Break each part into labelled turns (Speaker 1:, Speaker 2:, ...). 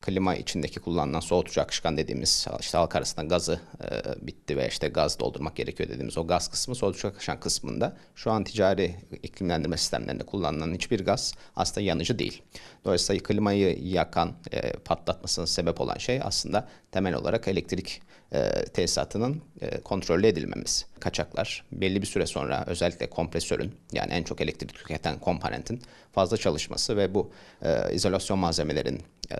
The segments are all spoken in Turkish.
Speaker 1: klima içindeki kullanılan soğutucu akışkan dediğimiz işte halk arasında gazı e, bitti ve işte gaz doldurmak gerekiyor dediğimiz o gaz kısmı soğutucu akışkan kısmında şu an ticari iklimlendirme sistemlerinde kullanılan hiçbir gaz aslında yanıcı değil. Dolayısıyla klimayı yakan, e, patlatmasına sebep olan şey aslında temel olarak elektrik e, tesisatının e, kontrollü edilmemesi kaçaklar belli bir süre sonra özellikle kompresörün yani en çok elektrik tüketen komponentin fazla çalışması ve bu e, izolasyon malzemelerin e,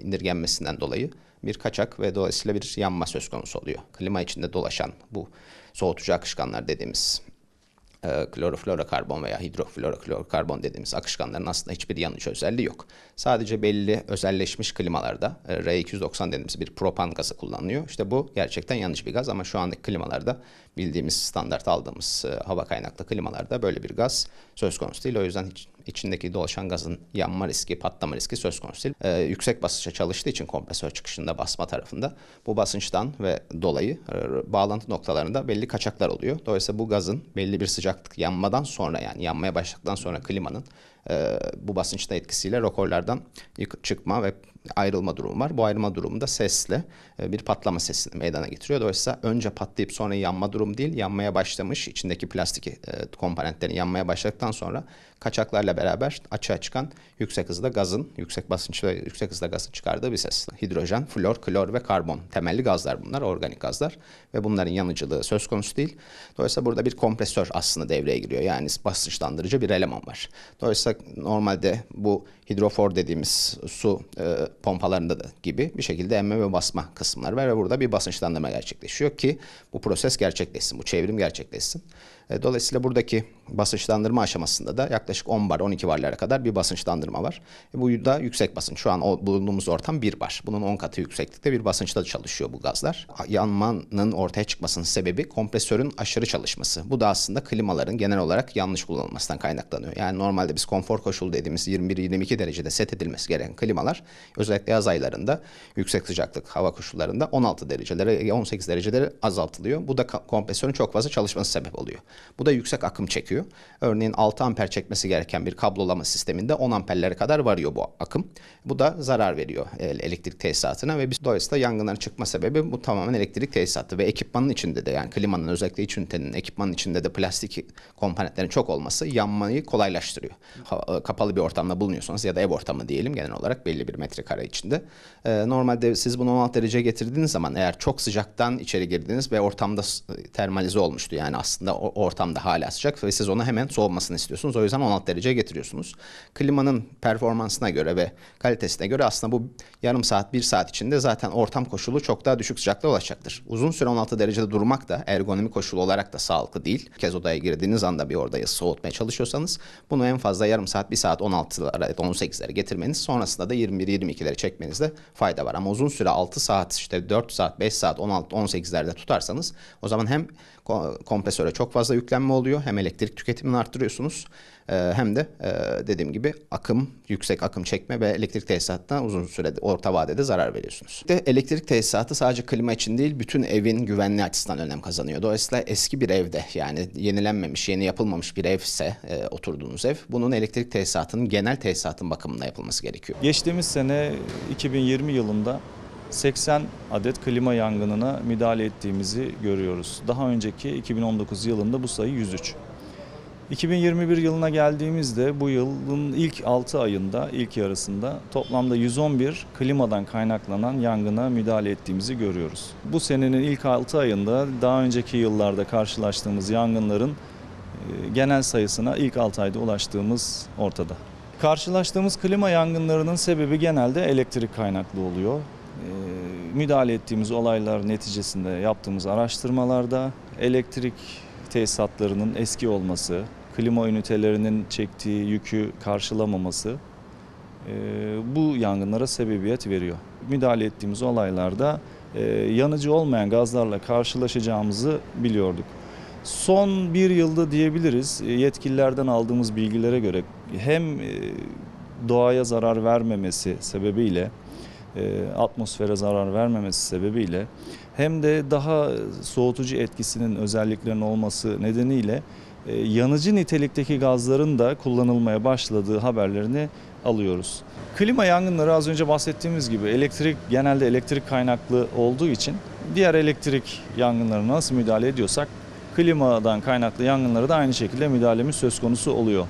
Speaker 1: indirgenmesinden dolayı bir kaçak ve dolayısıyla bir yanma söz konusu oluyor. Klima içinde dolaşan bu soğutucu akışkanlar dediğimiz e, kloroflorokarbon veya hidroflorokarbon dediğimiz akışkanların aslında hiçbir yanlış özelliği yok. Sadece belli özelleşmiş klimalarda e, R290 dediğimiz bir propan gazı kullanılıyor. İşte bu gerçekten yanlış bir gaz ama şu andaki klimalarda bildiğimiz standart aldığımız e, hava kaynaklı klimalarda böyle bir gaz söz konusu değil. O yüzden hiç, içindeki dolaşan gazın yanma riski, patlama riski söz konusu değil. E, yüksek basınçta çalıştığı için kompresör çıkışında basma tarafında bu basınçtan ve dolayı e, bağlantı noktalarında belli kaçaklar oluyor. Dolayısıyla bu gazın belli bir sıcak yanacaktık. Yanmadan sonra yani yanmaya başladıktan sonra klimanın e, bu basınçta etkisiyle rokorlardan çıkma ve ayrılma durumu var. Bu ayrılma durumunda sesle e, bir patlama sesini meydana getiriyor. Dolayısıyla önce patlayıp sonra yanma durum değil, yanmaya başlamış içindeki plastik e, komponentlerin yanmaya başladıktan sonra kaçaklarla beraber açığa çıkan yüksek hızda gazın, yüksek basınç ve yüksek hızda gazın çıkardığı bir ses. Hidrojen, flor, klor ve karbon temelli gazlar bunlar, organik gazlar ve bunların yanıcılığı söz konusu değil. Dolayısıyla burada bir kompresör aslında devreye giriyor. Yani basınçlandırıcı bir eleman var. Dolayısıyla normalde bu hidrofor dediğimiz su e, pompalarında da gibi bir şekilde emme ve basma kısımları var ve burada bir basınçlandırma gerçekleşiyor ki bu proses gerçekleşsin, bu çevrim gerçekleşsin. E, dolayısıyla buradaki basınçlandırma aşamasında da yaklaşık 10 bar 12 barlara kadar bir basınçlandırma var. E, bu da yüksek basınç. Şu an bulunduğumuz ortam 1 bar. Bunun 10 katı yükseklikte bir basınçta çalışıyor bu gazlar. Yanmanın ortaya çıkmasının sebebi kompresörün aşırı çalışması. Bu da aslında klimaların genel olarak yanlış kullanılmasından kaynaklanıyor. Yani normalde biz konfor koşulu dediğimiz 21-22 derecede set edilmesi gereken klimalar özellikle yaz aylarında yüksek sıcaklık hava koşullarında 16 derecelere 18 derecelere azaltılıyor. Bu da kompresörün çok fazla çalışması sebep oluyor. Bu da yüksek akım çekiyor. Örneğin 6 amper çekmesi gereken bir kablolama sisteminde 10 amperlere kadar varıyor bu akım. Bu da zarar veriyor e, elektrik tesisatına ve biz dolayısıyla yangınların çıkma sebebi bu tamamen elektrik tesisatı ve ekipmanın içinde de yani klimanın özellikle iç ünitenin ekipmanın içinde de plastik komponentlerin çok olması yanmayı kolaylaştırıyor. E, kapalı bir ortamda bulunuyorsanız ya da ev ortamı diyelim genel olarak belli bir metrekare içinde. E, normalde siz bunu 16 derece getirdiğiniz zaman eğer çok sıcaktan içeri girdiniz ve ortamda termalize olmuştu yani aslında o, o ortamda hala sıcak ve siz ona hemen soğumasını istiyorsunuz. O yüzden 16 dereceye getiriyorsunuz. Klimanın performansına göre ve kalitesine göre aslında bu yarım saat, bir saat içinde zaten ortam koşulu çok daha düşük sıcaklığa ulaşacaktır. Uzun süre 16 derecede durmak da ergonomi koşulu olarak da sağlıklı değil. Bir kez odaya girdiğiniz anda bir odayı soğutmaya çalışıyorsanız bunu en fazla yarım saat, bir saat 16'lara, 18'lere getirmeniz sonrasında da 21-22'lere çekmenizde fayda var. Ama uzun süre 6 saat, işte 4 saat, 5 saat, 16, 18'lerde tutarsanız o zaman hem kompresöre çok fazla yüklenme oluyor. Hem elektrik tüketimini arttırıyorsunuz e, hem de e, dediğim gibi akım, yüksek akım çekme ve elektrik tesisatına uzun sürede, orta vadede zarar veriyorsunuz. De elektrik tesisatı sadece klima için değil, bütün evin güvenliği açısından önem kazanıyor. Dolayısıyla eski bir evde yani yenilenmemiş, yeni yapılmamış bir evse e, oturduğunuz ev, bunun elektrik
Speaker 2: tesisatının genel tesisatın bakımına yapılması gerekiyor. Geçtiğimiz sene 2020 yılında 80 adet klima yangınına müdahale ettiğimizi görüyoruz. Daha önceki 2019 yılında bu sayı 103. 2021 yılına geldiğimizde bu yılın ilk 6 ayında, ilk yarısında toplamda 111 klimadan kaynaklanan yangına müdahale ettiğimizi görüyoruz. Bu senenin ilk 6 ayında daha önceki yıllarda karşılaştığımız yangınların e, genel sayısına ilk 6 ayda ulaştığımız ortada. Karşılaştığımız klima yangınlarının sebebi genelde elektrik kaynaklı oluyor. Ee, müdahale ettiğimiz olaylar neticesinde yaptığımız araştırmalarda elektrik tesisatlarının eski olması, klima ünitelerinin çektiği yükü karşılamaması e, bu yangınlara sebebiyet veriyor. Müdahale ettiğimiz olaylarda e, yanıcı olmayan gazlarla karşılaşacağımızı biliyorduk. Son bir yılda diyebiliriz e, yetkililerden aldığımız bilgilere göre hem doğaya zarar vermemesi sebebiyle e, atmosfere zarar vermemesi sebebiyle hem de daha soğutucu etkisinin özelliklerinin olması nedeniyle e, yanıcı nitelikteki gazların da kullanılmaya başladığı haberlerini alıyoruz. Klima yangınları az önce bahsettiğimiz gibi elektrik genelde elektrik kaynaklı olduğu için diğer elektrik yangınlarına nasıl müdahale ediyorsak klimadan kaynaklı yangınlara da aynı şekilde müdahalemiz söz konusu oluyor.